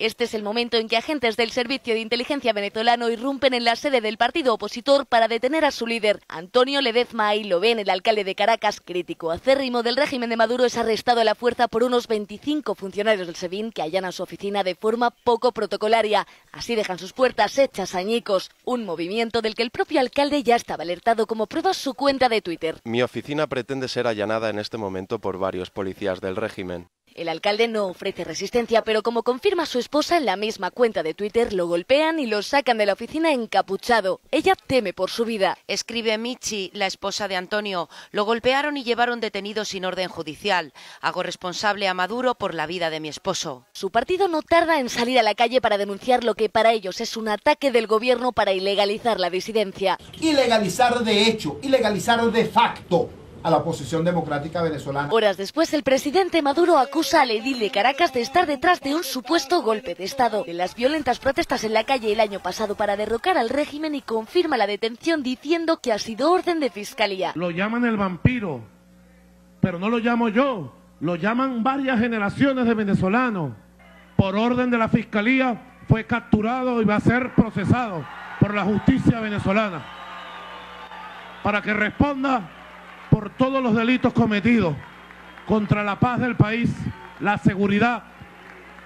Este es el momento en que agentes del Servicio de Inteligencia venezolano irrumpen en la sede del partido opositor para detener a su líder, Antonio Ledezma, y lo ven el alcalde de Caracas, crítico acérrimo del régimen de Maduro, es arrestado a la fuerza por unos 25 funcionarios del SEBIN que allanan su oficina de forma poco protocolaria. Así dejan sus puertas hechas añicos, un movimiento del que el propio alcalde ya estaba alertado como prueba su cuenta de Twitter. Mi oficina pretende ser allanada en este momento por varios policías del régimen. El alcalde no ofrece resistencia, pero como confirma su esposa en la misma cuenta de Twitter, lo golpean y lo sacan de la oficina encapuchado. Ella teme por su vida. Escribe Michi, la esposa de Antonio, lo golpearon y llevaron detenido sin orden judicial. Hago responsable a Maduro por la vida de mi esposo. Su partido no tarda en salir a la calle para denunciar lo que para ellos es un ataque del gobierno para ilegalizar la disidencia. Ilegalizar de hecho, ilegalizar de facto a la oposición democrática venezolana. Horas después, el presidente Maduro acusa al edil de Caracas de estar detrás de un supuesto golpe de Estado, de las violentas protestas en la calle el año pasado para derrocar al régimen y confirma la detención diciendo que ha sido orden de fiscalía. Lo llaman el vampiro, pero no lo llamo yo, lo llaman varias generaciones de venezolanos. Por orden de la fiscalía fue capturado y va a ser procesado por la justicia venezolana para que responda por todos los delitos cometidos contra la paz del país, la seguridad,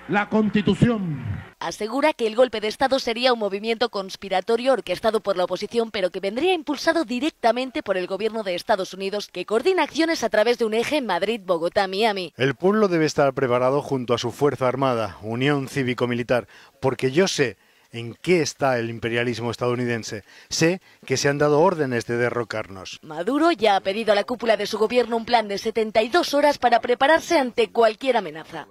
la constitución asegura que el golpe de Estado sería un movimiento conspiratorio orquestado por la oposición, pero que vendría impulsado directamente por el gobierno de Estados Unidos, que coordina acciones a través de un eje Madrid, Bogotá, Miami. El pueblo debe estar preparado junto a su Fuerza Armada, Unión Cívico-Militar, porque yo sé en qué está el imperialismo estadounidense. Sé que se han dado órdenes de derrocarnos. Maduro ya ha pedido a la cúpula de su gobierno un plan de 72 horas para prepararse ante cualquier amenaza.